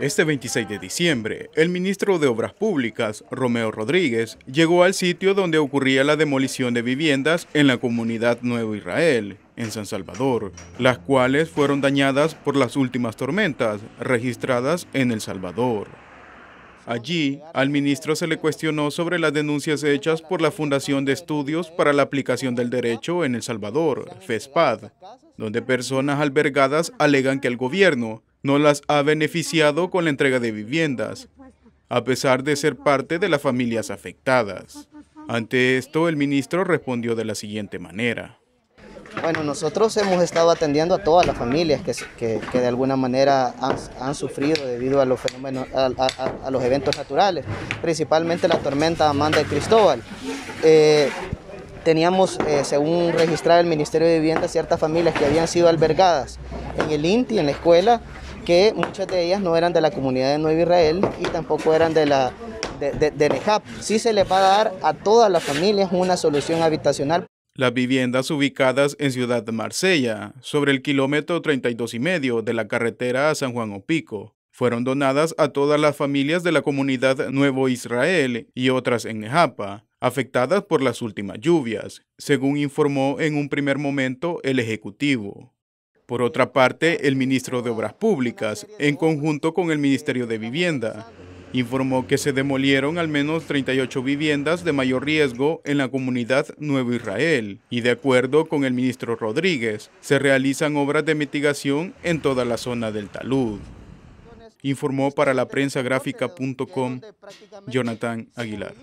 Este 26 de diciembre, el ministro de Obras Públicas, Romeo Rodríguez, llegó al sitio donde ocurría la demolición de viviendas en la comunidad Nuevo Israel, en San Salvador, las cuales fueron dañadas por las últimas tormentas registradas en El Salvador. Allí, al ministro se le cuestionó sobre las denuncias hechas por la Fundación de Estudios para la Aplicación del Derecho en El Salvador, FESPAD, donde personas albergadas alegan que el gobierno no las ha beneficiado con la entrega de viviendas, a pesar de ser parte de las familias afectadas. Ante esto, el ministro respondió de la siguiente manera. Bueno, nosotros hemos estado atendiendo a todas las familias que, de alguna manera han, sufrido debido a los, fenómenos, a, los eventos naturales, principalmente la tormenta Amanda y Cristóbal. Eh, teníamos, eh, según registrar el Ministerio de Vivienda, ciertas familias que habían sido albergadas en el INTI, en la escuela, que muchas de ellas no eran de la comunidad de Nuevo Israel y tampoco eran de la de, de, Sí se le va a dar a todas las familias una solución habitacional. Las viviendas ubicadas en Ciudad de Marsella, sobre el kilómetro 32 y medio de la carretera a San Juan Opico, fueron donadas a todas las familias de la comunidad Nuevo Israel y otras en Nejapa, afectadas por las últimas lluvias, según informó en un primer momento el Ejecutivo. Por otra parte, el ministro de Obras Públicas, en conjunto con el Ministerio de Vivienda, informó que se demolieron al menos 38 viviendas de mayor riesgo en la comunidad Nuevo Israel y de acuerdo con el ministro Rodríguez, se realizan obras de mitigación en toda la zona del talud. Informó para la prensa gráfica.com Jonathan Aguilar.